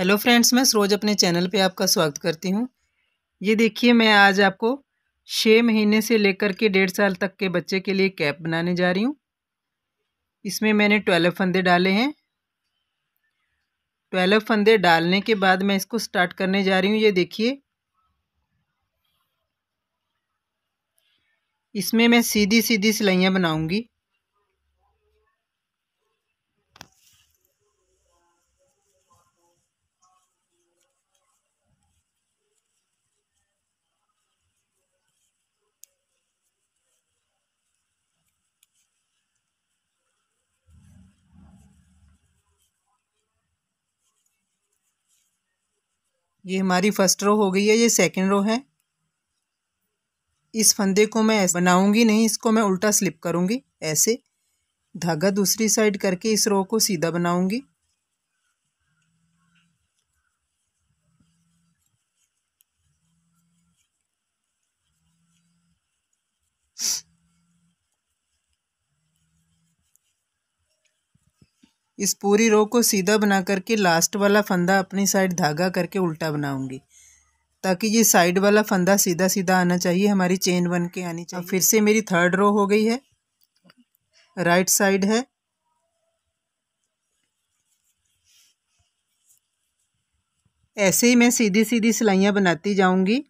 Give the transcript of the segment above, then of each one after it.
Hello friends मैं सरोज अपने channel पे आपका स्वागत करती हूँ ये देखिए मैं आज आपको छः महीने से लेकर के डेढ़ साल तक के बच्चे के लिए कैप बनाने जा रही हूँ इसमें मैंने ट्वेल्व फंदे डाले हैं ट्वेल्व फंदे डालने के बाद मैं इसको स्टार्ट करने जा रही हूँ ये देखिए इसमें मैं सीधी सीधी सिलाइयाँ बनाऊँगी ये हमारी फर्स्ट रो हो गई है ये सेकंड रो है इस फंदे को मैं बनाऊंगी नहीं इसको मैं उल्टा स्लिप करूंगी ऐसे धागा दूसरी साइड करके इस रो को सीधा बनाऊंगी इस पूरी रो को सीधा बना करके लास्ट वाला फंदा अपनी साइड धागा करके उल्टा बनाऊंगी ताकि ये साइड वाला फंदा सीधा सीधा आना चाहिए हमारी चेन बन के आनी चाहिए फिर से मेरी थर्ड रो हो गई है राइट साइड है ऐसे ही मैं सीधी सीधी सिलाइयाँ बनाती जाऊंगी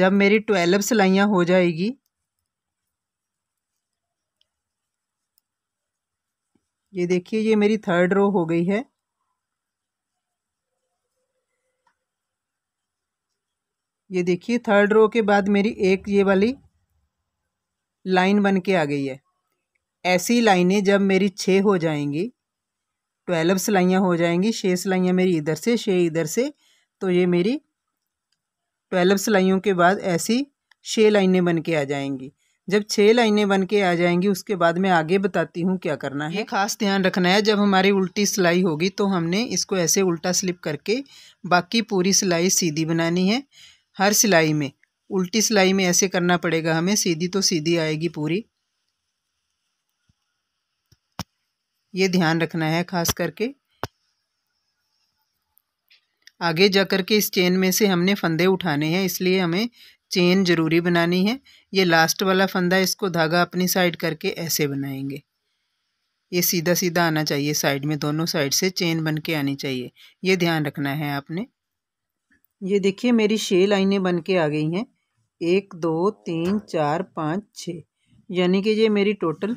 जब मेरी ट्वेल्व सिलाइयाँ हो जाएगी ये देखिए ये मेरी थर्ड रो हो गई है ये देखिए थर्ड रो के बाद मेरी एक ये वाली लाइन बन के आ गई है ऐसी लाइनें जब मेरी छः हो जाएंगी ट्वेल्व सिलाइयाँ हो जाएंगी छः सिलाइयाँ मेरी इधर से छः इधर से तो ये मेरी ट्वेल्व सिलाइयों के बाद ऐसी छः लाइनें बन के आ जाएंगी जब छः लाइनें बन के आ जाएंगी उसके बाद मैं आगे बताती हूँ क्या करना है खास ध्यान रखना है जब हमारी उल्टी सिलाई होगी तो हमने इसको ऐसे उल्टा स्लिप करके बाकी पूरी सिलाई सीधी बनानी है हर सिलाई में उल्टी सिलाई में ऐसे करना पड़ेगा हमें सीधी तो सीधी आएगी पूरी ये ध्यान रखना है खास करके आगे जा कर के इस चेन में से हमने फंदे उठाने हैं इसलिए हमें चेन ज़रूरी बनानी है ये लास्ट वाला फंदा इसको धागा अपनी साइड करके ऐसे बनाएंगे ये सीधा सीधा आना चाहिए साइड में दोनों साइड से चेन बन के आनी चाहिए ये ध्यान रखना है आपने ये देखिए मेरी छः लाइनें बन के आ गई हैं एक दो तीन चार पाँच छः यानी कि ये मेरी टोटल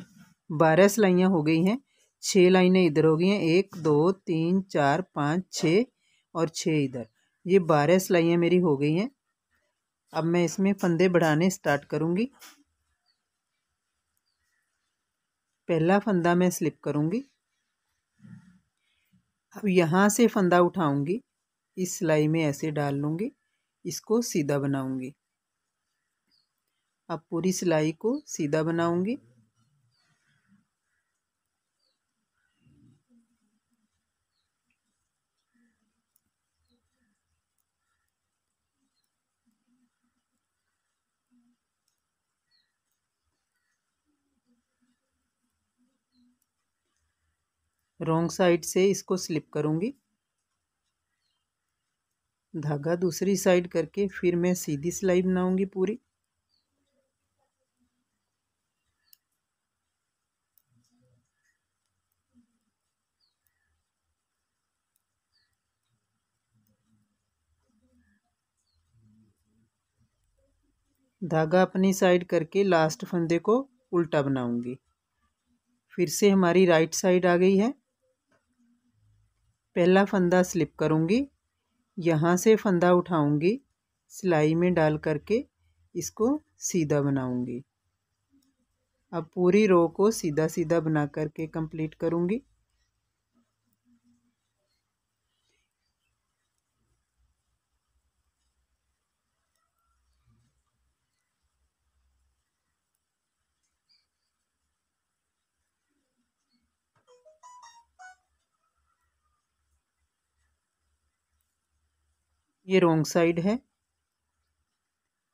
बारह सिलाइयाँ हो गई हैं छः लाइनें इधर हो गई हैं एक दो तीन चार पाँच छ और छः इधर ये बारह सिलाइयाँ मेरी हो गई हैं अब मैं इसमें फंदे बढ़ाने स्टार्ट करूँगी पहला फंदा मैं स्लिप करूँगी अब यहाँ से फंदा उठाऊँगी इस सिलाई में ऐसे डाल लूँगी इसको सीधा बनाऊँगी अब पूरी सिलाई को सीधा बनाऊँगी रोंग साइड से इसको स्लिप करूँगी धागा दूसरी साइड करके फिर मैं सीधी सिलाई बनाऊँगी पूरी धागा अपनी साइड करके लास्ट फंदे को उल्टा बनाऊंगी फिर से हमारी राइट साइड आ गई है पहला फंदा स्लिप करूँगी यहाँ से फंदा उठाऊँगी सिलाई में डाल करके इसको सीधा बनाऊँगी अब पूरी रो को सीधा सीधा बना करके कंप्लीट करूँगी ये रोंग साइड है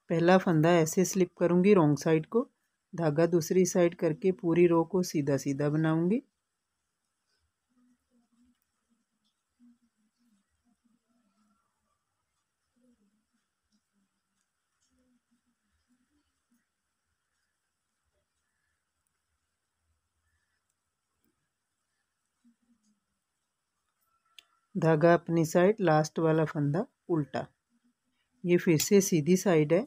पहला फंदा ऐसे स्लिप करूँगी रोंग साइड को धागा दूसरी साइड करके पूरी रो को सीधा सीधा बनाऊँगी धागा अपनी साइड लास्ट वाला फंदा उल्टा ये फिर से सीधी साइड है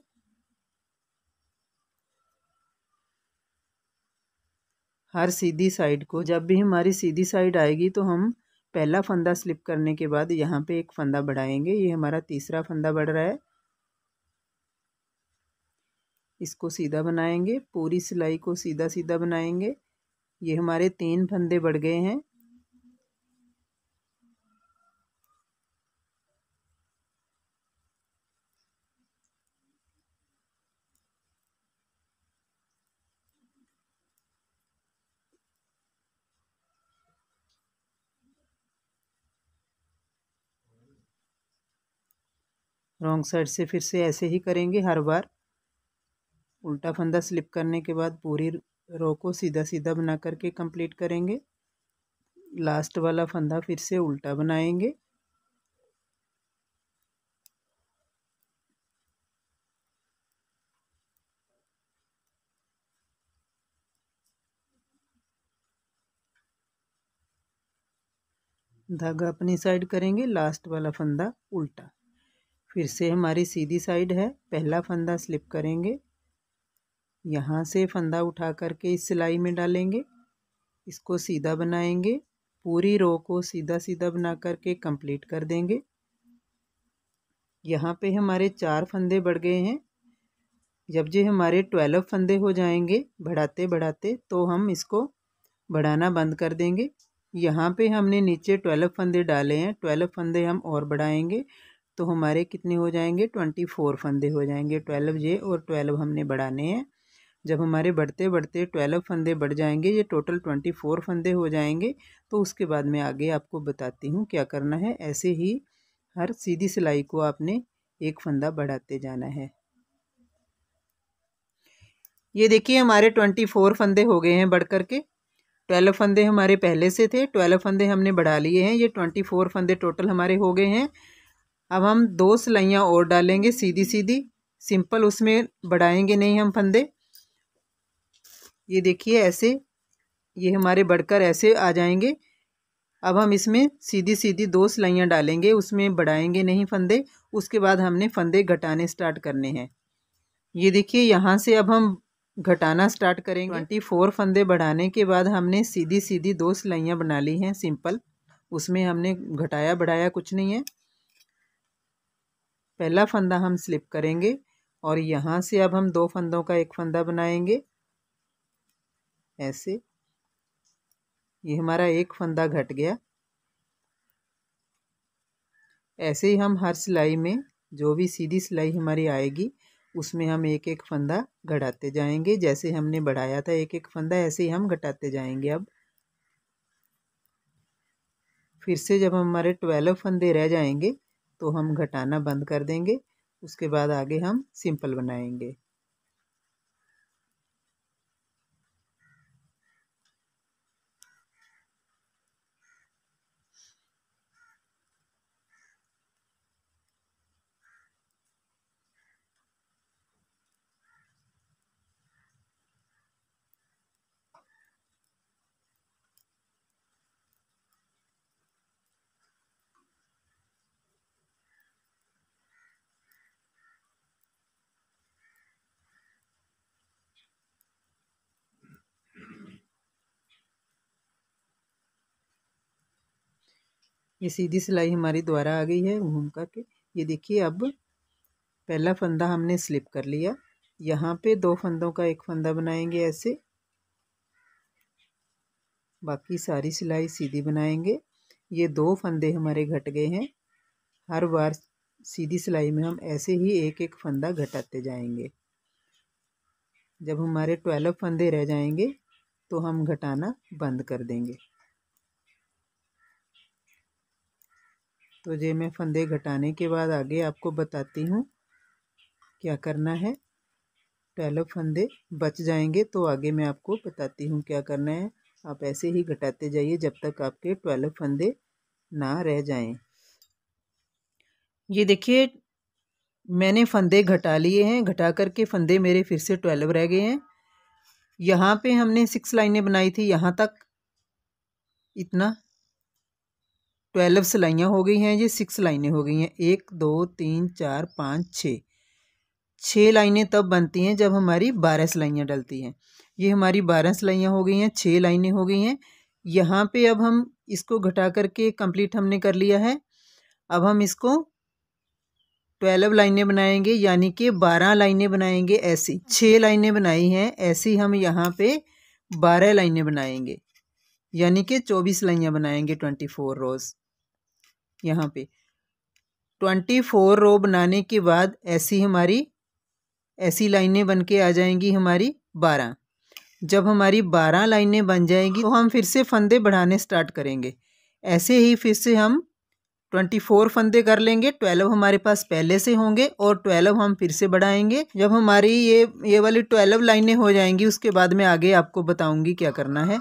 हर सीधी साइड को जब भी हमारी सीधी साइड आएगी तो हम पहला फंदा स्लिप करने के बाद यहाँ पे एक फंदा बढ़ाएंगे ये हमारा तीसरा फंदा बढ़ रहा है इसको सीधा बनाएंगे पूरी सिलाई को सीधा सीधा बनाएंगे ये हमारे तीन फंदे बढ़ गए हैं रॉन्ग साइड से फिर से ऐसे ही करेंगे हर बार उल्टा फंदा स्लिप करने के बाद पूरी रो को सीधा सीधा बना करके कंप्लीट करेंगे लास्ट वाला फंदा फिर से उल्टा बनाएंगे धागा अपनी साइड करेंगे लास्ट वाला फंदा उल्टा फिर से हमारी सीधी साइड है पहला फंदा स्लिप करेंगे यहाँ से फंदा उठा करके इस सिलाई में डालेंगे इसको सीधा बनाएंगे पूरी रो को सीधा सीधा बना करके कंप्लीट कर देंगे यहाँ पे हमारे चार फंदे बढ़ गए हैं जब जी हमारे ट्वेल्व फंदे हो जाएंगे बढ़ाते बढ़ाते तो हम इसको बढ़ाना बंद कर देंगे यहाँ पे हमने नीचे ट्वेल्व फंदे डाले हैं ट्वेल्व फंदे हम और बढ़ाएंगे तो हमारे कितने हो जाएंगे ट्वेंटी फोर फंदे हो जाएंगे ट्वेल्व जे और ट्वेल्व हमने बढ़ाने हैं जब हमारे बढ़ते बढ़ते ट्वेल्व फंदे बढ़ जाएंगे ये टोटल ट्वेंटी फोर फंदे हो जाएंगे तो उसके बाद मैं आगे आपको बताती हूँ क्या करना है ऐसे ही हर सीधी सिलाई को आपने एक फंदा बढ़ाते जाना है ये देखिए हमारे ट्वेंटी फोर फंदे हो गए हैं बढ़ करके ट्वेल्व फंदे हमारे पहले से थे ट्वेल्व फंदे हमने बढ़ा लिए हैं ये ट्वेंटी फोर फंदे टोटल हमारे हो गए हैं अब हम दो सिलाइयाँ और डालेंगे सीधी सीधी सिंपल उसमें बढ़ाएंगे नहीं हम फंदे ये देखिए ऐसे ये हमारे बढ़कर ऐसे आ जाएंगे अब हम इसमें सीधी सीधी दो सिलाइयाँ डालेंगे उसमें बढ़ाएंगे नहीं फंदे उसके बाद हमने फंदे घटाने स्टार्ट करने हैं ये देखिए यहाँ से अब हम घटाना स्टार्ट करेंगे ट्वेंटी फोर फंदे बढ़ाने के बाद हमने सीधी सीधी दो सिलाइयाँ बना ली हैं सिंपल उसमें हमने घटाया बढ़ाया कुछ नहीं है पहला फंदा हम स्लिप करेंगे और यहाँ से अब हम दो फंदों का एक फंदा बनाएंगे ऐसे ये हमारा एक फंदा घट गया ऐसे ही हम हर सिलाई में जो भी सीधी सिलाई हमारी आएगी उसमें हम एक एक फंदा घटाते जाएंगे जैसे हमने बढ़ाया था एक एक फंदा ऐसे ही हम घटाते जाएंगे अब फिर से जब हमारे ट्वेल्व फंदे रह जाएंगे तो हम घटाना बंद कर देंगे उसके बाद आगे हम सिंपल बनाएंगे ये सीधी सिलाई हमारी द्वारा आ गई है घूम करके ये देखिए अब पहला फंदा हमने स्लिप कर लिया यहाँ पे दो फंदों का एक फंदा बनाएंगे ऐसे बाकी सारी सिलाई सीधी बनाएंगे ये दो फंदे हमारे घट गए हैं हर बार सीधी सिलाई में हम ऐसे ही एक एक फंदा घटाते जाएंगे जब हमारे ट्वेल्व फंदे रह जाएंगे तो हम घटाना बंद कर देंगे तो ये मैं फंदे घटाने के बाद आगे आपको बताती हूँ क्या करना है पहले फंदे बच जाएंगे तो आगे मैं आपको बताती हूँ क्या करना है आप ऐसे ही घटाते जाइए जब तक आपके ट्वेल्व फंदे ना रह जाएं ये देखिए मैंने फंदे घटा लिए हैं घटा करके फंदे मेरे फिर से ट्वेल्व रह गए हैं यहाँ पे हमने सिक्स लाइनें बनाई थी यहाँ तक इतना ट्वेल्व सिलाइयाँ हो गई हैं ये सिक्स लाइनें हो गई हैं एक दो तीन चार पाँच छः छः लाइनें तब बनती हैं जब हमारी बारह सिलाइयाँ डलती हैं ये हमारी बारह सिलाइयाँ हो गई हैं छः लाइनें हो गई हैं यहाँ पे अब हम इसको घटा करके कंप्लीट हमने कर लिया है अब हम इसको ट्वेल्व लाइनें बनाएंगे यानी कि बारह लाइनें बनाएंगे ऐसी छः लाइनें बनाई हैं ऐसी हम यहाँ पे बारह लाइनें बनाएंगे यानी कि चौबीस लाइयाँ बनाएंगे ट्वेंटी फोर रोज़ यहाँ पे ट्वेंटी फोर रो बनाने के बाद ऐसी हमारी ऐसी लाइनें बन के आ जाएंगी हमारी बारह जब हमारी बारह लाइनें बन जाएंगी तो हम फिर से फंदे बढ़ाने स्टार्ट करेंगे ऐसे ही फिर से हम ट्वेंटी फोर फंदे कर लेंगे ट्वेल्व हमारे पास पहले से होंगे और ट्वेल्व हम फिर से बढ़ाएंगे जब हमारी ये ये वाली ट्वेल्व लाइनें हो जाएंगी उसके बाद मैं आगे आपको बताऊंगी क्या करना है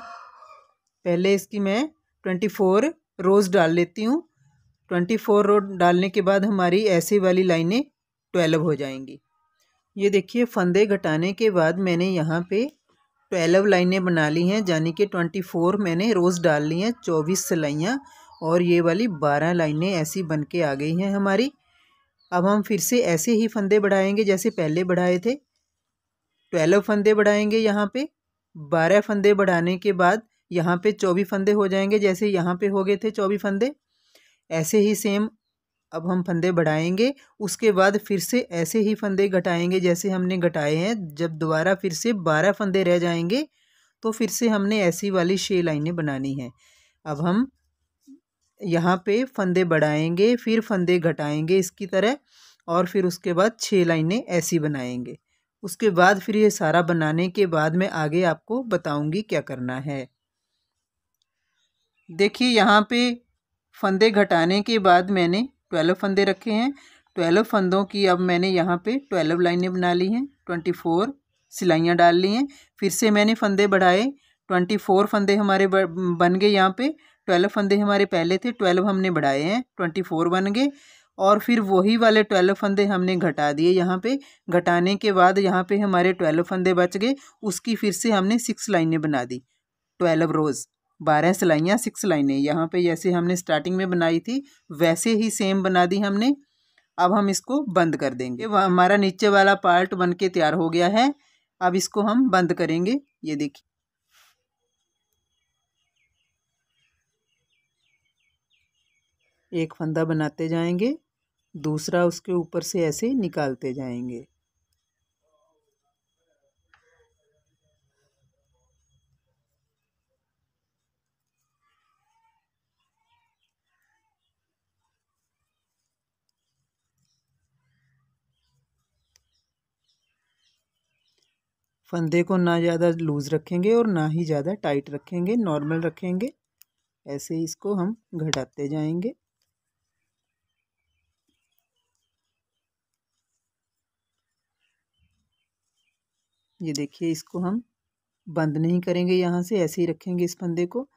पहले इसकी मैं ट्वेंटी फोर रोज़ डाल लेती हूँ ट्वेंटी फोर रो डालने के बाद हमारी ऐसे वाली लाइनें ट्वेल्व हो जाएंगी ये देखिए फंदे घटाने के बाद मैंने यहाँ पे ट्वेल्व लाइनें बना ली हैं यानी कि ट्वेंटी फोर मैंने रोज़ डाल ली हैं चौबीस सिलाइयाँ और ये वाली बारह लाइनें ऐसी बन के आ गई हैं हमारी अब हम फिर से ऐसे ही फंदे बढ़ाएंगे जैसे पहले बढ़ाए थे ट्वेल्व फंदे बढ़ाएंगे यहाँ पे बारह फंदे बढ़ाने के बाद यहाँ पे चौबीस फंदे हो जाएंगे जैसे यहाँ पे हो गए थे चौबीस फंदे ऐसे ही सेम अब हम फंदे बढ़ाएंगे उसके बाद फिर से ऐसे ही फंदे घटाएंगे जैसे हमने घटाए हैं जब दोबारा फिर से बारह फंदे रह जाएंगे तो फिर से हमने ऐसी वाली छः लाइनें बनानी हैं अब हम यहाँ पे फंदे बढ़ाएंगे फिर फंदे घटाएंगे इसकी तरह और फिर उसके बाद छः लाइनें ऐसी बनाएंगे उसके बाद फिर ये सारा बनाने के बाद मैं आगे आपको बताऊँगी क्या करना है देखिए यहाँ पे फंदे घटाने के बाद मैंने ट्वेल्व फंदे रखे हैं ट्वेल्व फंदों की अब मैंने यहाँ पे ट्वेल्व लाइनें बना ली हैं ट्वेंटी फोर सिलाइयाँ डाल ली हैं फिर से मैंने फंदे बढ़ाए ट्वेंटी फोर फंदे हमारे बन गए यहाँ पे ट्वेल्व फंदे हमारे पहले थे ट्वेल्व हमने बढ़ाए हैं ट्वेंटी फोर बन गए और फिर वही वाले ट्वेल्व फंदे हमने घटा दिए यहाँ पे घटाने के बाद यहाँ पे हमारे ट्वेल्व फंदे बच गए उसकी फिर से हमने सिक्स लाइनें बना दी ट्वेल्व रोज़ बारह सिलाइयाँ सिक्स लाइनें यहाँ पे जैसे हमने स्टार्टिंग में बनाई थी वैसे ही सेम बना दी हमने अब हम इसको बंद कर देंगे हमारा नीचे वाला पार्ट बन के तैयार हो गया है अब इसको हम बंद करेंगे ये देखिए एक फंदा बनाते जाएंगे दूसरा उसके ऊपर से ऐसे निकालते जाएंगे फंदे को ना ज़्यादा लूज़ रखेंगे और ना ही ज़्यादा टाइट रखेंगे नॉर्मल रखेंगे ऐसे इसको हम घटाते जाएंगे ये देखिए इसको हम बंद नहीं करेंगे यहाँ से ऐसे ही रखेंगे इस फंदे को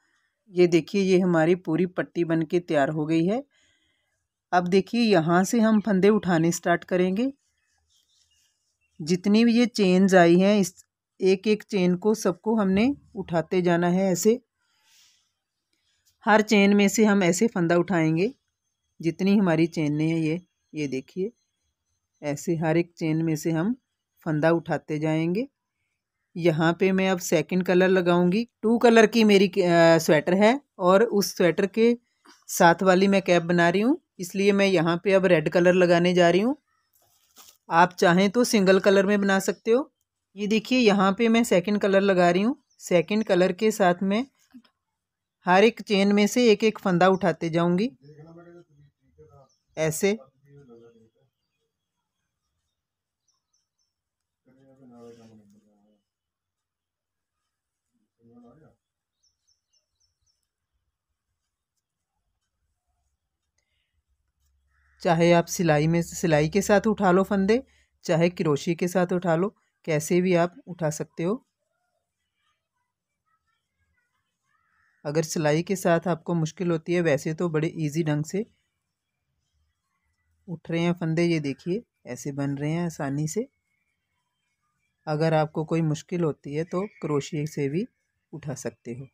ये देखिए ये हमारी पूरी पट्टी बन के तैयार हो गई है अब देखिए यहाँ से हम फंदे उठाने स्टार्ट करेंगे जितनी भी ये चेन्स आई हैं इस एक एक चेन को सबको हमने उठाते जाना है ऐसे हर चेन में से हम ऐसे फंदा उठाएंगे जितनी हमारी चेनें हैं ये ये देखिए ऐसे हर एक चेन में से हम फंदा उठाते जाएंगे यहाँ पे मैं अब सेकंड कलर लगाऊंगी टू कलर की मेरी स्वेटर है और उस स्वेटर के साथ वाली मैं कैप बना रही हूँ इसलिए मैं यहाँ पे अब रेड कलर लगाने जा रही हूँ आप चाहें तो सिंगल कलर में बना सकते हो ये देखिए यहाँ पे मैं सेकंड कलर लगा रही हूँ सेकंड कलर के साथ में हर एक चेन में से एक एक फंदा उठाते जाऊँगी ऐसे चाहे आप सिलाई में सिलाई के साथ उठा लो फंदे चाहे क्रोशी के साथ उठा लो कैसे भी आप उठा सकते हो अगर सिलाई के साथ आपको मुश्किल होती है वैसे तो बड़े इजी ढंग से उठ रहे हैं फंदे ये देखिए ऐसे बन रहे हैं आसानी से अगर आपको कोई मुश्किल होती है तो क्रोशिए से भी उठा सकते हो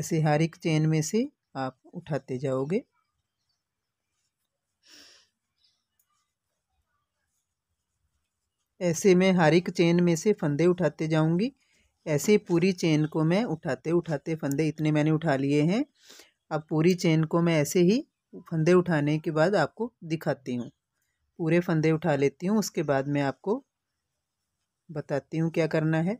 ऐसे हर एक चेन में से आप उठाते जाओगे ऐसे मैं हर एक चेन में से फंदे उठाते जाऊंगी ऐसे पूरी चेन को मैं उठाते उठाते फंदे इतने मैंने उठा लिए हैं अब पूरी चेन को मैं ऐसे ही फंदे उठाने के बाद आपको दिखाती हूँ पूरे फंदे उठा लेती हूँ उसके बाद मैं आपको बताती हूँ क्या करना है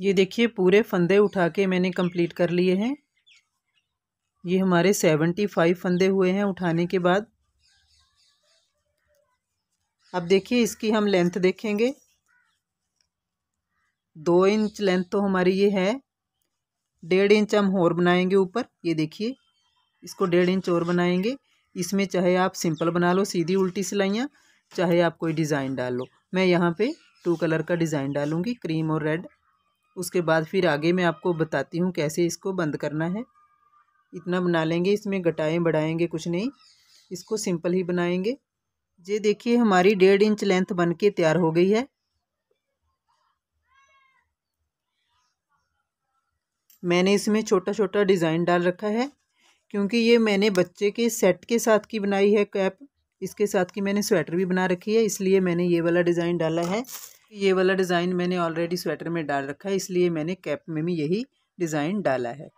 ये देखिए पूरे फंदे उठा के मैंने कंप्लीट कर लिए हैं ये हमारे सेवेंटी फाइव फंदे हुए हैं उठाने के बाद अब देखिए इसकी हम लेंथ देखेंगे दो इंच लेंथ तो हमारी ये है डेढ़ इंच हम और बनाएंगे ऊपर ये देखिए इसको डेढ़ इंच और बनाएंगे इसमें चाहे आप सिंपल बना लो सीधी उल्टी सिलाइयाँ चाहे आप कोई डिज़ाइन डाल लो मैं यहाँ पे टू कलर का डिज़ाइन डालूँगी क्रीम और रेड उसके बाद फिर आगे मैं आपको बताती हूँ कैसे इसको बंद करना है इतना बना लेंगे इसमें घटाएँ बढ़ाएँगे कुछ नहीं इसको सिंपल ही बनाएंगे ये देखिए हमारी डेढ़ इंच लेंथ बन के तैयार हो गई है मैंने इसमें छोटा छोटा डिज़ाइन डाल रखा है क्योंकि ये मैंने बच्चे के सेट के साथ की बनाई है कैप इसके साथ की मैंने स्वेटर भी बना रखी है इसलिए मैंने ये वाला डिज़ाइन डाला है ये वाला डिज़ाइन मैंने ऑलरेडी स्वेटर में डाल रखा है इसलिए मैंने कैप में भी यही डिज़ाइन डाला है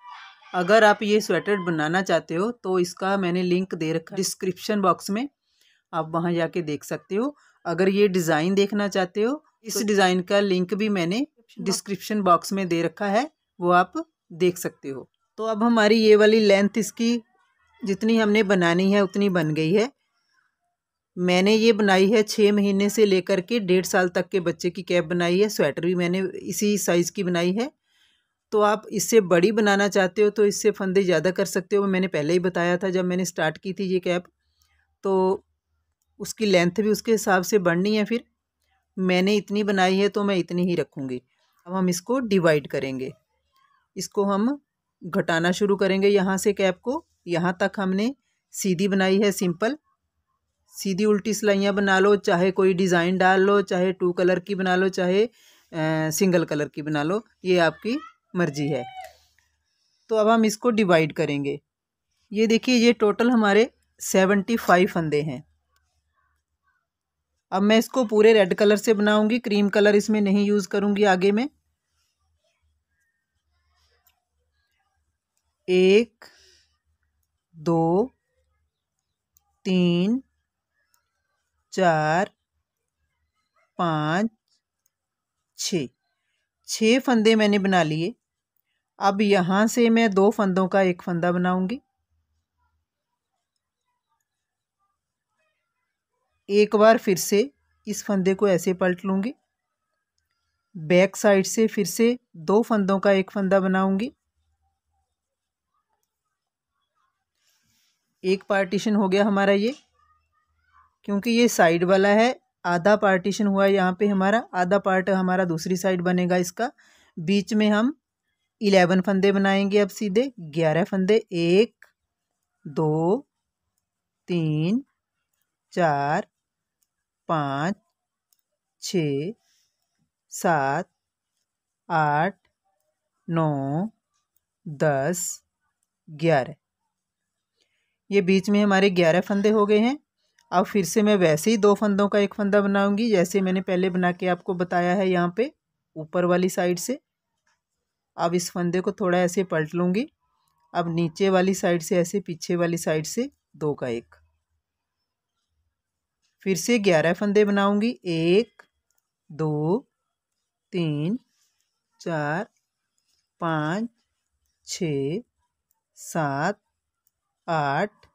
अगर आप ये स्वेटर बनाना चाहते हो तो इसका मैंने लिंक दे रखा डिस्क्रिप्शन बॉक्स में आप वहाँ जाके देख सकते हो अगर ये डिज़ाइन देखना चाहते हो इस तो डिज़ाइन का लिंक भी मैंने डिस्क्रिप्शन बॉक्स में दे रखा है वो आप देख सकते हो तो अब हमारी ये वाली लेंथ इसकी जितनी हमने बनानी है उतनी बन गई है मैंने ये बनाई है छः महीने से लेकर के डेढ़ साल तक के बच्चे की कैप बनाई है स्वेटर भी मैंने इसी साइज़ की बनाई है तो आप इससे बड़ी बनाना चाहते हो तो इससे फंदे ज़्यादा कर सकते हो मैंने पहले ही बताया था जब मैंने स्टार्ट की थी ये कैप तो उसकी लेंथ भी उसके हिसाब से बढ़नी है फिर मैंने इतनी बनाई है तो मैं इतनी ही रखूँगी अब हम इसको डिवाइड करेंगे इसको हम घटाना शुरू करेंगे यहाँ से कैप को यहाँ तक हमने सीधी बनाई है सिंपल सीधी उल्टी सिलाइयाँ बना लो चाहे कोई डिज़ाइन डाल लो चाहे टू कलर की बना लो चाहे आ, सिंगल कलर की बना लो ये आपकी मर्जी है तो अब हम इसको डिवाइड करेंगे ये देखिए ये टोटल हमारे सेवेंटी फाइव फंदे हैं अब मैं इसको पूरे रेड कलर से बनाऊंगी क्रीम कलर इसमें नहीं यूज़ करूंगी आगे में एक दो तीन चार पाँच छ छः फंदे मैंने बना लिए अब यहाँ से मैं दो फंदों का एक फंदा बनाऊंगी एक बार फिर से इस फंदे को ऐसे पलट लूँगी बैक साइड से फिर से दो फंदों का एक फंदा बनाऊंगी एक पार्टीशन हो गया हमारा ये क्योंकि ये साइड वाला है आधा पार्टीशन हुआ यहाँ पे हमारा आधा पार्ट हमारा दूसरी साइड बनेगा इसका बीच में हम इलेवन फंदे बनाएंगे अब सीधे ग्यारह फंदे एक दो तीन चार पाँच छः सात आठ नौ दस ग्यारह ये बीच में हमारे ग्यारह फंदे हो गए हैं अब फिर से मैं वैसे ही दो फंदों का एक फंदा बनाऊंगी जैसे मैंने पहले बना के आपको बताया है यहाँ पे ऊपर वाली साइड से अब इस फंदे को थोड़ा ऐसे पलट लूँगी अब नीचे वाली साइड से ऐसे पीछे वाली साइड से दो का एक फिर से ग्यारह फंदे बनाऊंगी एक दो तीन चार पाँच छ सात आठ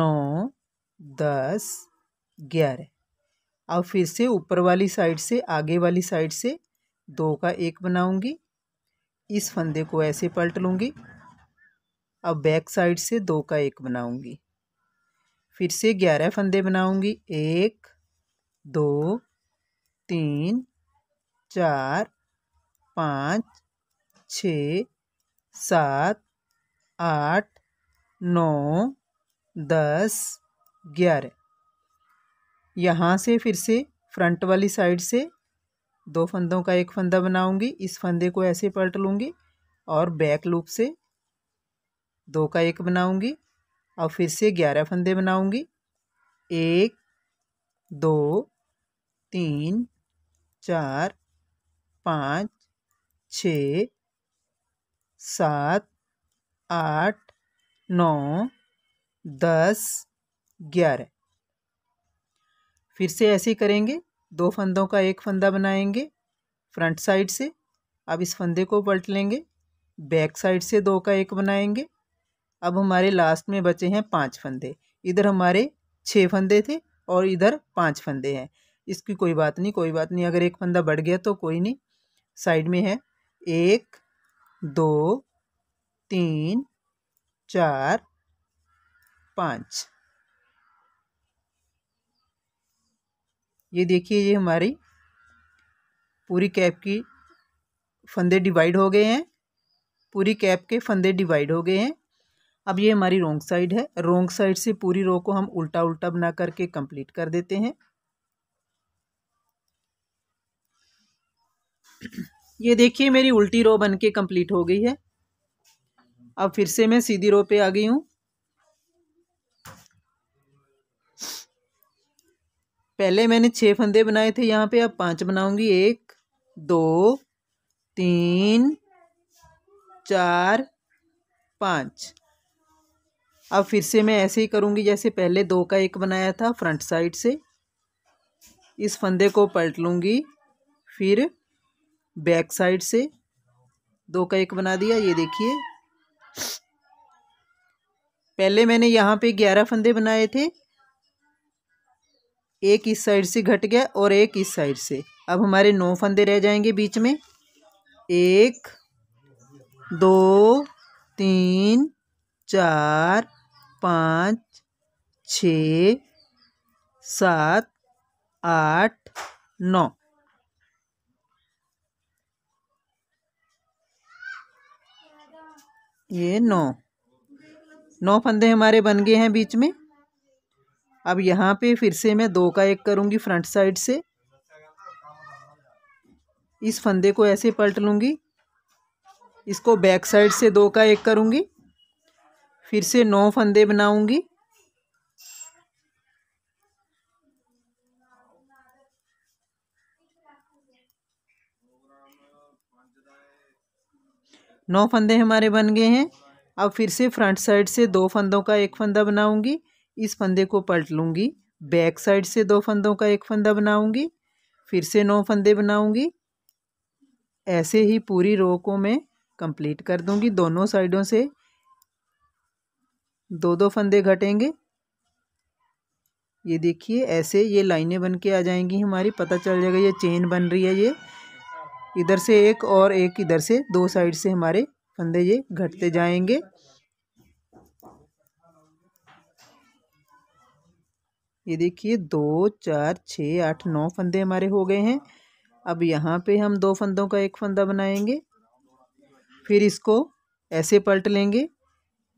नौ दस ग्यारह और फिर से ऊपर वाली साइड से आगे वाली साइड से दो का एक बनाऊंगी इस फंदे को ऐसे पलट लूँगी अब बैक साइड से दो का एक बनाऊंगी फिर से ग्यारह फंदे बनाऊंगी एक दो तीन चार पाँच छ सात आठ नौ दस ग्यारह यहाँ से फिर से फ्रंट वाली साइड से दो फंदों का एक फंदा बनाऊंगी इस फंदे को ऐसे पलट लूँगी और बैक लूप से दो का एक बनाऊंगी और फिर से ग्यारह फंदे बनाऊंगी एक दो तीन चार पाँच छ सात आठ नौ दस ग्यारह फिर से ऐसे ही करेंगे दो फंदों का एक फंदा बनाएंगे फ्रंट साइड से अब इस फंदे को पलट लेंगे बैक साइड से दो का एक बनाएंगे अब हमारे लास्ट में बचे हैं पाँच फंदे इधर हमारे छः फंदे थे और इधर पाँच फंदे हैं इसकी कोई बात नहीं कोई बात नहीं अगर एक फंदा बढ़ गया तो कोई नहीं साइड में है एक दो तीन चार पाँच ये देखिए ये हमारी पूरी कैप की फंदे डिवाइड हो गए हैं पूरी कैप के फंदे डिवाइड हो गए हैं अब ये हमारी रोंग साइड है रोंग साइड से पूरी रो को हम उल्टा उल्टा बना करके कंप्लीट कर देते हैं ये देखिए मेरी उल्टी रो बन के कंप्लीट हो गई है अब फिर से मैं सीधी रो पे आ गई हूँ पहले मैंने छः फंदे बनाए थे यहाँ पे अब पांच बनाऊंगी एक दो तीन चार पाँच अब फिर से मैं ऐसे ही करूँगी जैसे पहले दो का एक बनाया था फ्रंट साइड से इस फंदे को पलट लूँगी फिर बैक साइड से दो का एक बना दिया ये देखिए पहले मैंने यहाँ पे ग्यारह फंदे बनाए थे एक इस साइड से घट गया और एक इस साइड से अब हमारे नौ फंदे रह जाएंगे बीच में एक दो तीन चार पाँच छ सात आठ नौ ये नौ नौ फंदे हमारे बन गए हैं बीच में अब यहाँ पे फिर से मैं दो का एक करूँगी फ्रंट साइड से इस फंदे को ऐसे पलट लूँगी इसको बैक साइड से दो का एक करूँगी फिर से नौ फंदे बनाऊंगी नौ फंदे हमारे बन गए हैं अब फिर से फ्रंट साइड से दो फंदों का एक फंदा बनाऊंगी इस फंदे को पलट लूंगी बैक साइड से दो फंदों का एक फंदा बनाऊंगी फिर से नौ फंदे बनाऊंगी ऐसे ही पूरी रो को मैं कंप्लीट कर दूंगी दोनों साइडों से दो दो फंदे घटेंगे ये देखिए ऐसे ये लाइनें बन के आ जाएंगी हमारी पता चल जाएगा ये चेन बन रही है ये इधर से एक और एक इधर से दो साइड से हमारे फंदे ये घटते जाएंगे ये देखिए दो चार छः आठ नौ फंदे हमारे हो गए हैं अब यहाँ पे हम दो फंदों का एक फंदा बनाएंगे फिर इसको ऐसे पलट लेंगे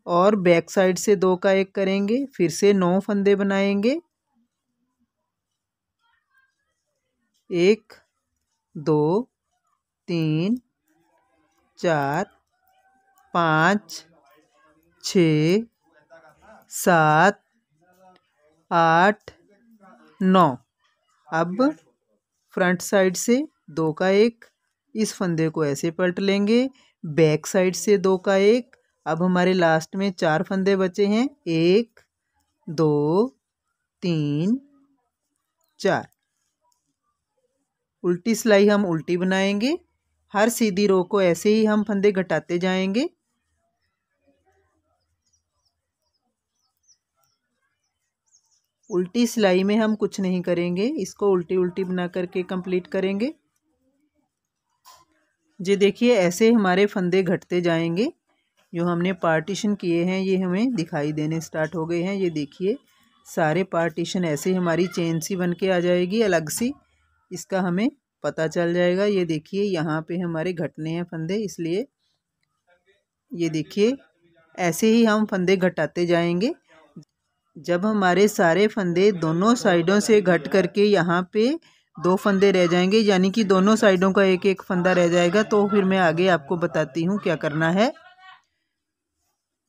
और बैक साइड से दो का एक करेंगे फिर से नौ फंदे बनाएंगे एक दो तीन चार पाँच छ सात आठ नौ अब फ्रंट साइड से दो का एक इस फंदे को ऐसे पलट लेंगे बैक साइड से दो का एक अब हमारे लास्ट में चार फंदे बचे हैं एक दो तीन चार उल्टी सिलाई हम उल्टी बनाएंगे हर सीधी रो को ऐसे ही हम फंदे घटाते जाएंगे उल्टी सिलाई में हम कुछ नहीं करेंगे इसको उल्टी उल्टी बना करके कंप्लीट करेंगे जी देखिए ऐसे हमारे फंदे घटते जाएंगे जो हमने पार्टीशन किए हैं ये हमें दिखाई देने स्टार्ट हो गए हैं ये देखिए सारे पार्टीशन ऐसे हमारी चेन सी बन के आ जाएगी अलग सी इसका हमें पता चल जाएगा ये देखिए यहाँ पे हमारे घटने हैं फंदे इसलिए ये देखिए ऐसे ही हम फंदे घटाते जाएंगे जब हमारे सारे फंदे दोनों साइडों से घट करके यहाँ पे दो फंदे रह जाएंगे यानी कि दोनों साइडों का एक एक फंदा रह जाएगा तो फिर मैं आगे आपको बताती हूँ क्या करना है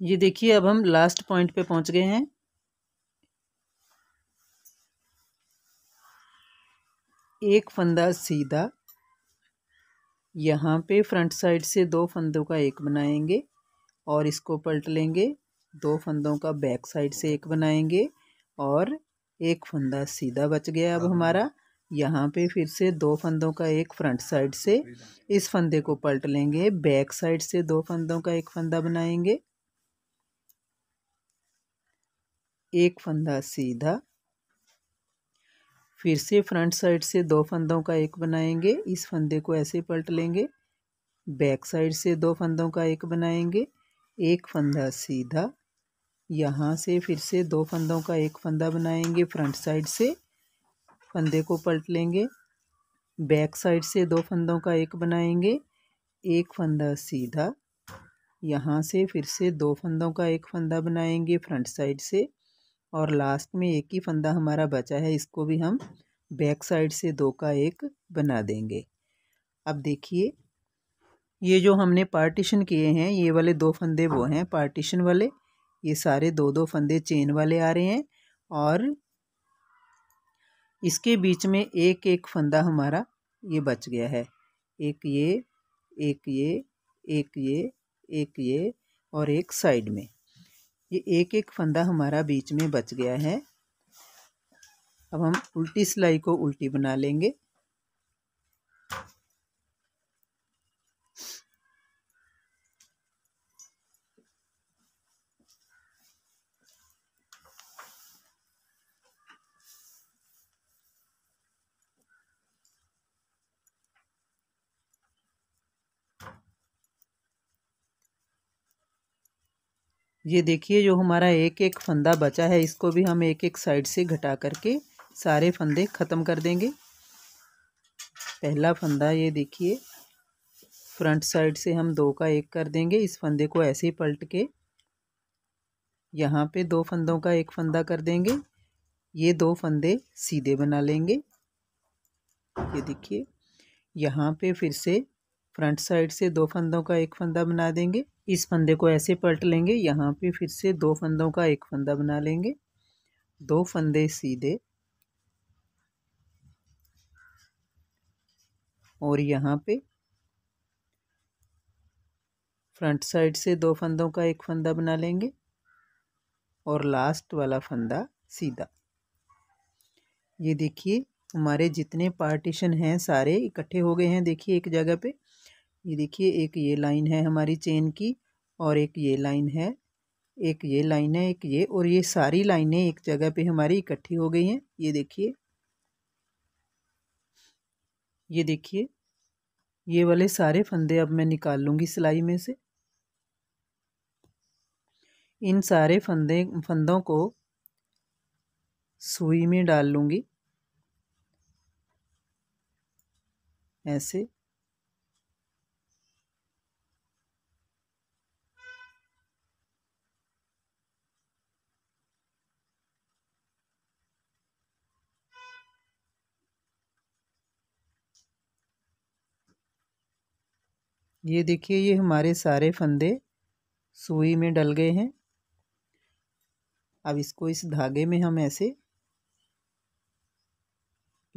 ये देखिए अब हम लास्ट पॉइंट पे पहुंच गए हैं एक फंदा सीधा यहाँ पे फ्रंट साइड से दो फंदों का एक बनाएंगे और इसको पलट लेंगे दो फंदों का बैक साइड से एक बनाएंगे और एक फंदा सीधा बच गया अब हाँ। हमारा यहाँ पे फिर से दो फंदों का एक फ्रंट साइड से इस फंदे को पलट लेंगे बैक साइड से दो फंदों का एक फंदा बनाएंगे एक फंदा सीधा फिर से फ्रंट साइड से दो फंदों का एक बनाएंगे इस फंदे को ऐसे पलट लेंगे बैक साइड से दो फंदों का एक बनाएंगे एक फंदा सीधा यहाँ से फिर से दो फंदों का एक फंदा बनाएंगे फ्रंट साइड से फंदे को पलट लेंगे बैक साइड से दो फंदों का एक बनाएंगे एक फंदा सीधा यहाँ से फिर से दो फंदों का एक फंदा बनाएंगे फ्रंट साइड से और लास्ट में एक ही फंदा हमारा बचा है इसको भी हम बैक साइड से दो का एक बना देंगे अब देखिए ये जो हमने पार्टीशन किए हैं ये वाले दो फंदे वो हैं पार्टीशन वाले ये सारे दो दो फंदे चेन वाले आ रहे हैं और इसके बीच में एक एक फंदा हमारा ये बच गया है एक ये एक ये एक ये एक ये और एक साइड में ये एक एक फंदा हमारा बीच में बच गया है अब हम उल्टी सिलाई को उल्टी बना लेंगे ये देखिए जो हमारा एक एक फंदा बचा है इसको भी हम एक एक साइड से घटा करके सारे फंदे ख़त्म कर देंगे पहला फंदा ये देखिए फ्रंट साइड से हम दो का एक कर देंगे इस फंदे को ऐसे ही पलट के यहाँ पे दो फंदों का एक फंदा कर देंगे ये दो फंदे सीधे बना लेंगे ये देखिए यहाँ पे फिर से फ्रंट साइड से दो फंदों का एक फंदा बना देंगे इस फंदे को ऐसे पलट लेंगे यहाँ पे फिर से दो फंदों का एक फंदा बना लेंगे दो फंदे सीधे और यहाँ पे फ्रंट साइड से दो फंदों का एक फंदा बना लेंगे और लास्ट वाला फंदा सीधा ये देखिए हमारे जितने पार्टीशन हैं सारे इकट्ठे हो गए हैं देखिए एक जगह पे ये देखिए एक ये लाइन है हमारी चेन की और एक ये लाइन है एक ये लाइन है एक ये और ये सारी लाइनें एक जगह पे हमारी इकट्ठी हो गई हैं ये देखिए ये देखिए ये वाले सारे फंदे अब मैं निकाल लूँगी सिलाई में से इन सारे फंदे फंदों को सुई में डाल लूँगी ऐसे ये देखिए ये हमारे सारे फंदे सुई में डल गए हैं अब इसको इस धागे में हम ऐसे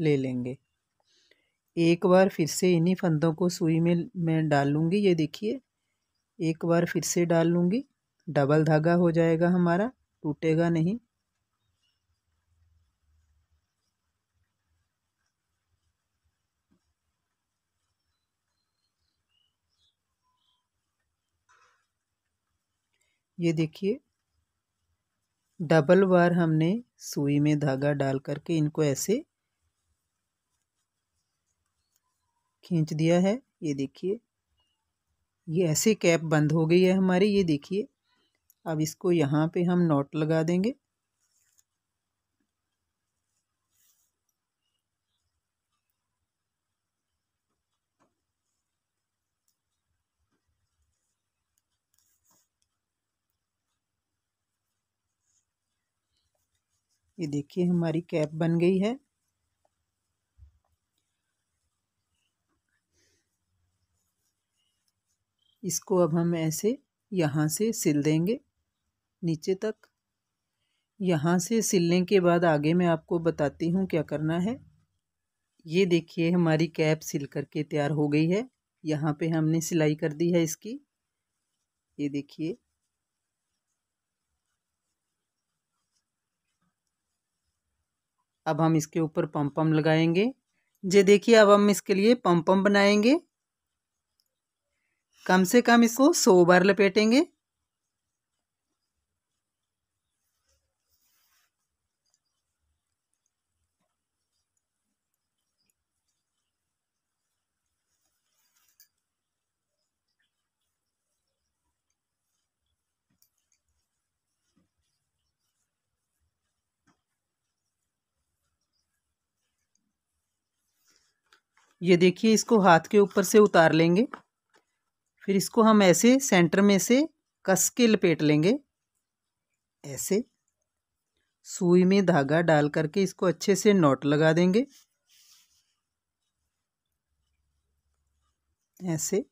ले लेंगे एक बार फिर से इन्हीं फंदों को सुई में मैं डालूँगी ये देखिए एक बार फिर से डाल लूँगी डबल धागा हो जाएगा हमारा टूटेगा नहीं ये देखिए डबल बार हमने सुई में धागा डाल करके इनको ऐसे खींच दिया है ये देखिए ये ऐसे कैप बंद हो गई है हमारी ये देखिए अब इसको यहाँ पे हम नॉट लगा देंगे ये देखिए हमारी कैप बन गई है इसको अब हम ऐसे यहाँ से सिल देंगे नीचे तक यहाँ से सिलने के बाद आगे मैं आपको बताती हूँ क्या करना है ये देखिए हमारी कैप सिल करके तैयार हो गई है यहाँ पे हमने सिलाई कर दी है इसकी ये देखिए अब हम इसके ऊपर पम्पम लगाएंगे ये देखिए अब हम इसके लिए पम्पम बनाएंगे कम से कम इसको सौ बार लपेटेंगे ये देखिए इसको हाथ के ऊपर से उतार लेंगे फिर इसको हम ऐसे सेंटर में से कस के लपेट लेंगे ऐसे सुई में धागा डाल करके इसको अच्छे से नॉट लगा देंगे ऐसे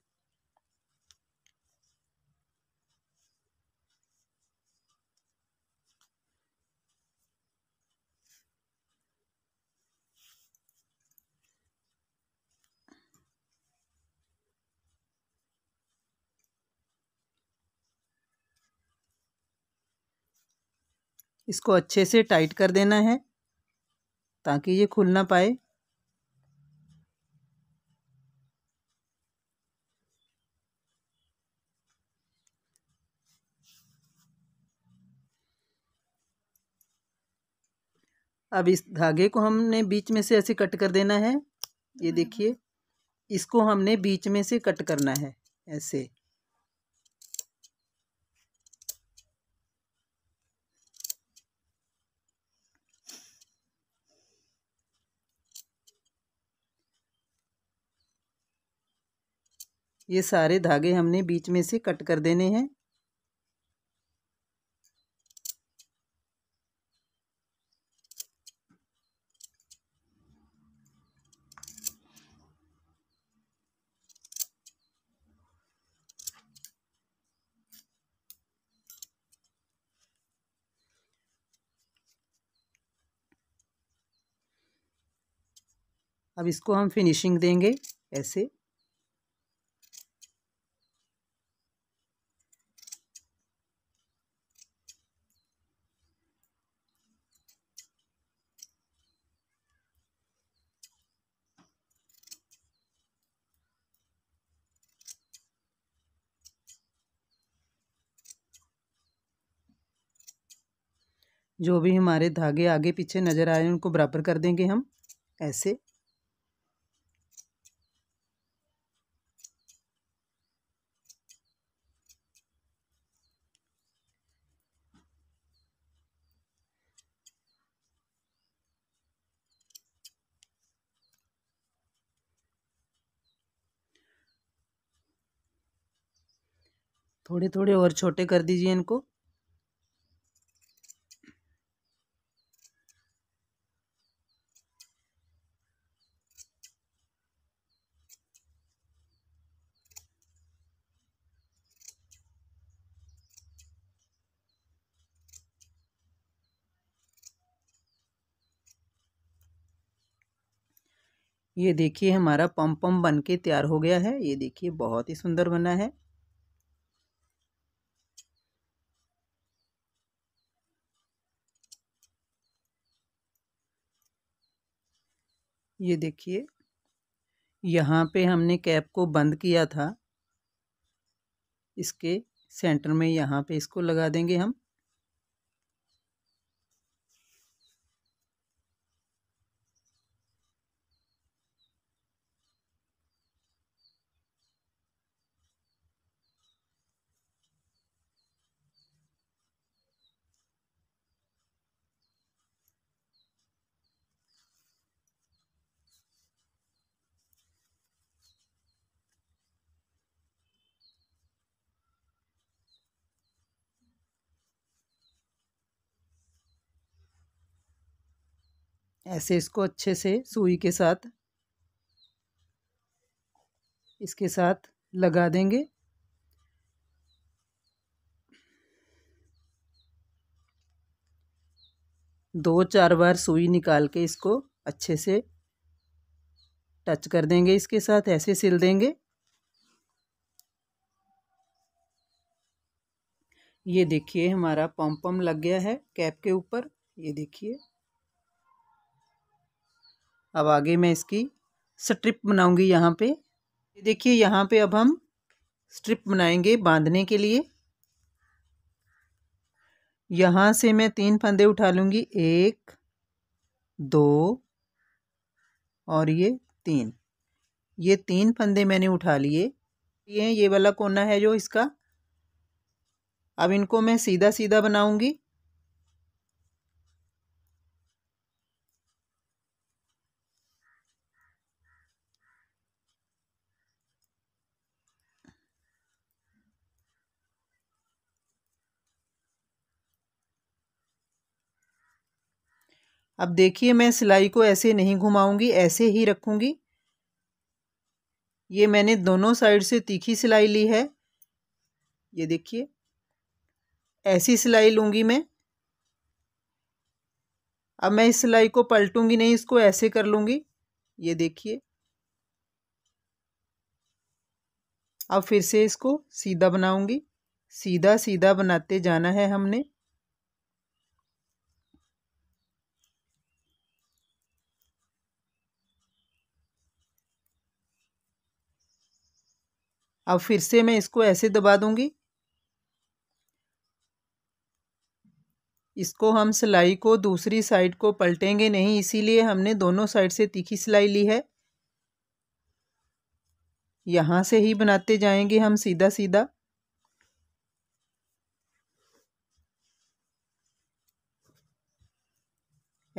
इसको अच्छे से टाइट कर देना है ताकि ये खुल ना पाए अब इस धागे को हमने बीच में से ऐसे कट कर देना है ये हम्म। देखिए इसको हमने बीच में से कट करना है ऐसे ये सारे धागे हमने बीच में से कट कर देने हैं अब इसको हम फिनिशिंग देंगे ऐसे जो भी हमारे धागे आगे पीछे नज़र आए उनको बराबर कर देंगे हम ऐसे थोड़े थोड़े और छोटे कर दीजिए इनको ये देखिए हमारा पम पम बन के तैयार हो गया है ये देखिए बहुत ही सुंदर बना है ये देखिए यहाँ पे हमने कैप को बंद किया था इसके सेंटर में यहाँ पे इसको लगा देंगे हम ऐसे इसको अच्छे से सुई के साथ इसके साथ लगा देंगे दो चार बार सुई निकाल के इसको अच्छे से टच कर देंगे इसके साथ ऐसे सिल देंगे ये देखिए हमारा पम्पम लग गया है कैप के ऊपर ये देखिए अब आगे मैं इसकी स्ट्रिप बनाऊंगी यहाँ पे देखिए यहाँ पे अब हम स्ट्रिप बनाएंगे बांधने के लिए यहाँ से मैं तीन फंदे उठा लूँगी एक दो और ये तीन ये तीन फंदे मैंने उठा लिए ये ये वाला कोना है जो इसका अब इनको मैं सीधा सीधा बनाऊंगी अब देखिए मैं सिलाई को ऐसे नहीं घुमाऊंगी ऐसे ही रखूंगी ये मैंने दोनों साइड से तीखी सिलाई ली है ये देखिए ऐसी सिलाई लूँगी मैं अब मैं इस सिलाई को पलटूंगी नहीं इसको ऐसे कर लूँगी ये देखिए अब फिर से इसको सीधा बनाऊंगी सीधा सीधा बनाते जाना है हमने अब फिर से मैं इसको ऐसे दबा दूंगी इसको हम सिलाई को दूसरी साइड को पलटेंगे नहीं इसीलिए हमने दोनों साइड से तीखी सिलाई ली है यहाँ से ही बनाते जाएंगे हम सीधा सीधा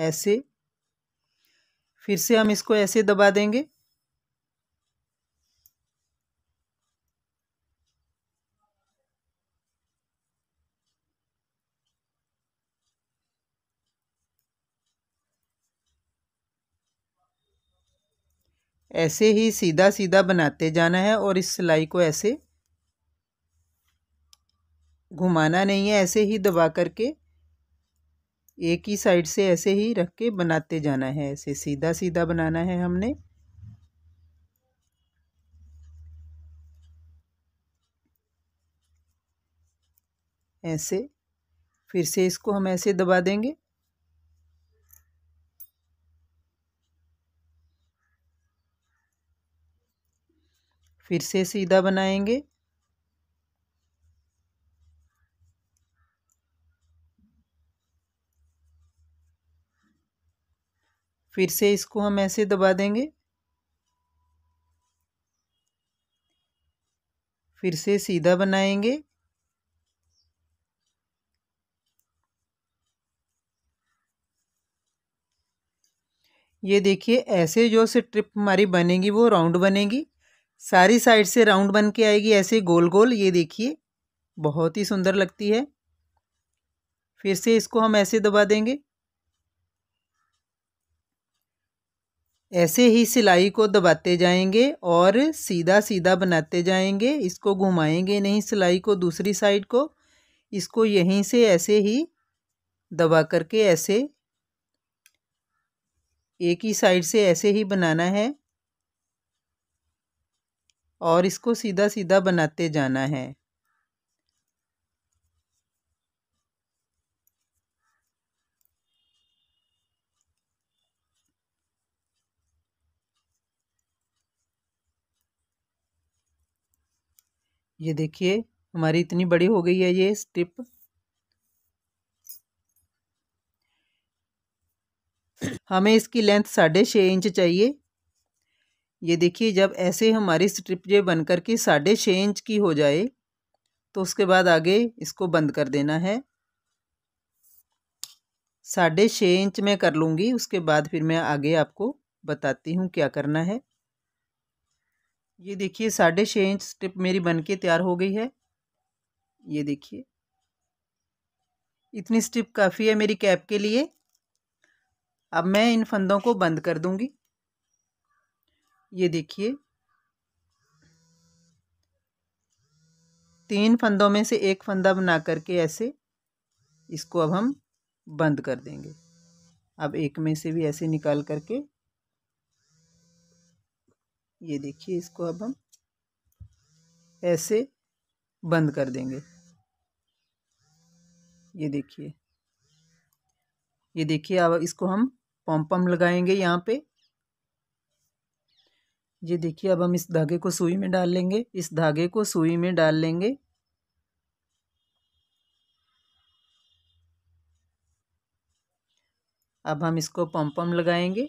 ऐसे फिर से हम इसको ऐसे दबा देंगे ऐसे ही सीधा सीधा बनाते जाना है और इस सिलाई को ऐसे घुमाना नहीं है ऐसे ही दबा करके एक ही साइड से ऐसे ही रख के बनाते जाना है ऐसे सीधा सीधा बनाना है हमने ऐसे फिर से इसको हम ऐसे दबा देंगे फिर से सीधा बनाएंगे फिर से इसको हम ऐसे दबा देंगे फिर से सीधा बनाएंगे ये देखिए ऐसे जो स्ट्रिप हमारी बनेगी वो राउंड बनेगी सारी साइड से राउंड बन के आएगी ऐसे गोल गोल ये देखिए बहुत ही सुंदर लगती है फिर से इसको हम ऐसे दबा देंगे ऐसे ही सिलाई को दबाते जाएंगे और सीधा सीधा बनाते जाएंगे इसको घुमाएंगे नहीं सिलाई को दूसरी साइड को इसको यहीं से ऐसे ही दबा करके ऐसे एक ही साइड से ऐसे ही बनाना है और इसको सीधा सीधा बनाते जाना है ये देखिए हमारी इतनी बड़ी हो गई है ये स्ट्रिप हमें इसकी लेंथ साढ़े छः इंच चाहिए ये देखिए जब ऐसे हमारी स्ट्रिप ये बन कर के साढ़े छः इंच की हो जाए तो उसके बाद आगे इसको बंद कर देना है साढ़े छः इंच में कर लूँगी उसके बाद फिर मैं आगे आपको बताती हूँ क्या करना है ये देखिए साढ़े छः इंच स्ट्रिप मेरी बन के तैयार हो गई है ये देखिए इतनी स्ट्रिप काफ़ी है मेरी कैप के लिए अब मैं इन फंदों को बंद कर दूँगी ये देखिए तीन फंदों में से एक फंदा बना करके ऐसे इसको अब हम बंद कर देंगे अब एक में से भी ऐसे निकाल करके ये देखिए इसको अब हम ऐसे बंद कर देंगे ये देखिए ये देखिए अब इसको हम पम्पम लगाएंगे यहाँ पे ये देखिए अब हम इस धागे को सुई में डाल लेंगे इस धागे को सुई में डाल लेंगे अब हम इसको पम पम लगाएंगे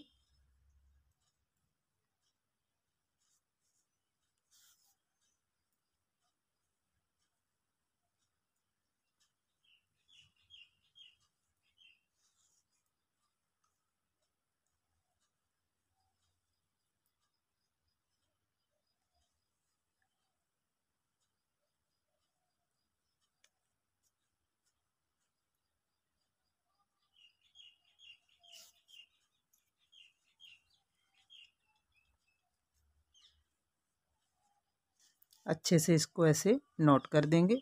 अच्छे से इसको ऐसे नोट कर देंगे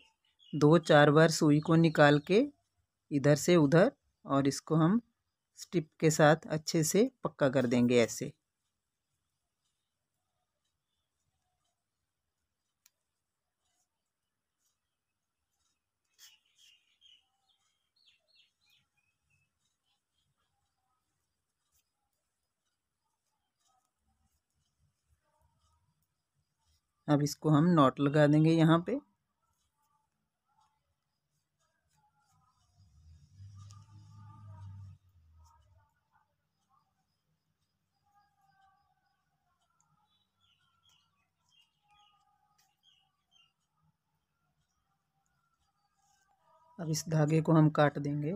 दो चार बार सुई को निकाल के इधर से उधर और इसको हम स्टिप के साथ अच्छे से पक्का कर देंगे ऐसे अब इसको हम नॉट लगा देंगे यहाँ पे अब इस धागे को हम काट देंगे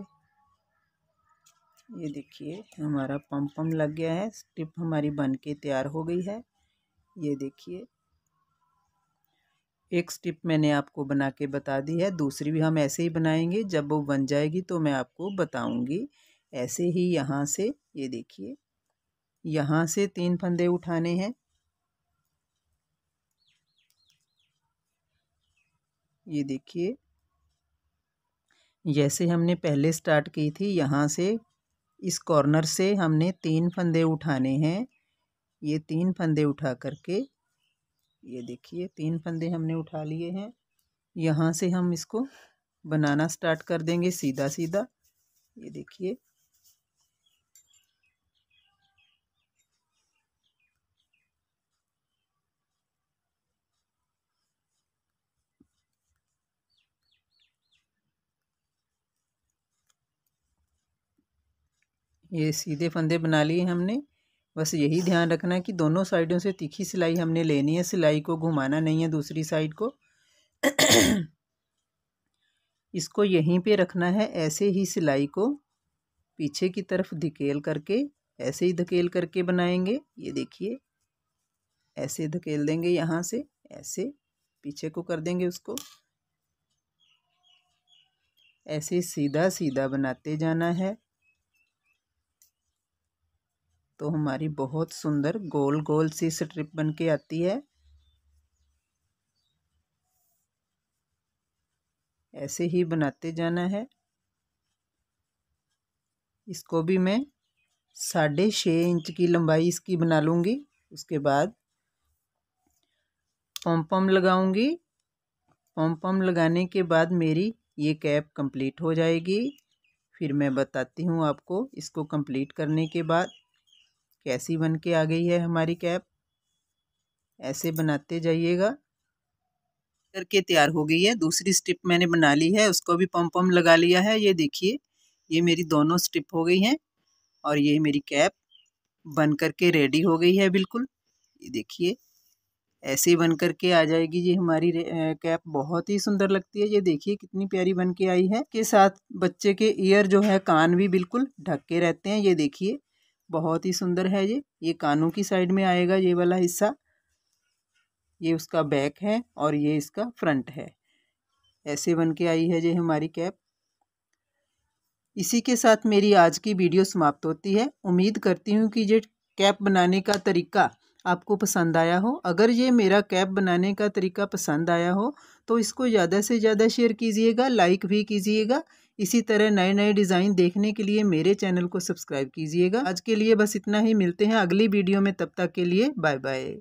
ये देखिए हमारा पम्पम लग गया है स्टिप हमारी बन के तैयार हो गई है ये देखिए एक स्टिप मैंने आपको बना के बता दी है दूसरी भी हम ऐसे ही बनाएंगे जब वो बन जाएगी तो मैं आपको बताऊंगी ऐसे ही यहाँ से ये देखिए यहाँ से तीन फंदे उठाने हैं ये देखिए जैसे हमने पहले स्टार्ट की थी यहाँ से इस कॉर्नर से हमने तीन फंदे उठाने हैं ये तीन फंदे उठा करके ये देखिए तीन फंदे हमने उठा लिए हैं यहाँ से हम इसको बनाना स्टार्ट कर देंगे सीधा सीधा ये देखिए ये सीधे फंदे बना लिए हमने बस यही ध्यान रखना है कि दोनों साइडों से तीखी सिलाई हमने लेनी है सिलाई को घुमाना नहीं है दूसरी साइड को इसको यहीं पे रखना है ऐसे ही सिलाई को पीछे की तरफ धकेल करके ऐसे ही धकेल करके बनाएंगे ये देखिए ऐसे धकेल देंगे यहाँ से ऐसे पीछे को कर देंगे उसको ऐसे सीधा सीधा बनाते जाना है तो हमारी बहुत सुंदर गोल गोल सी स्ट्रिप बन के आती है ऐसे ही बनाते जाना है इसको भी मैं साढ़े छः इंच की लंबाई इसकी बना लूँगी उसके बाद पम पम लगाऊँगी पम पम लगाने के बाद मेरी ये कैप कंप्लीट हो जाएगी फिर मैं बताती हूँ आपको इसको कंप्लीट करने के बाद कैसी बन के आ गई है हमारी कैप ऐसे बनाते जाइएगा करके तैयार हो गई है दूसरी स्टिप मैंने बना ली है उसको भी पम पम लगा लिया है ये देखिए ये मेरी दोनों स्टिप हो गई हैं और ये मेरी कैप बन करके रेडी हो गई है बिल्कुल ये देखिए ऐसे बन करके आ जाएगी ये हमारी कैप बहुत ही सुंदर लगती है ये देखिए कितनी प्यारी बन के आई है के साथ बच्चे के ईयर जो है कान भी बिल्कुल ढक के रहते हैं ये देखिए बहुत ही सुंदर है ये ये कानों की साइड में आएगा ये वाला हिस्सा ये उसका बैक है और ये इसका फ्रंट है ऐसे बन के आई है ये हमारी कैप इसी के साथ मेरी आज की वीडियो समाप्त होती है उम्मीद करती हूँ कि ये कैप बनाने का तरीका आपको पसंद आया हो अगर ये मेरा कैप बनाने का तरीका पसंद आया हो तो इसको ज़्यादा से ज़्यादा शेयर कीजिएगा लाइक भी कीजिएगा इसी तरह नए नए डिज़ाइन देखने के लिए मेरे चैनल को सब्सक्राइब कीजिएगा आज के लिए बस इतना ही मिलते हैं अगली वीडियो में तब तक के लिए बाय बाय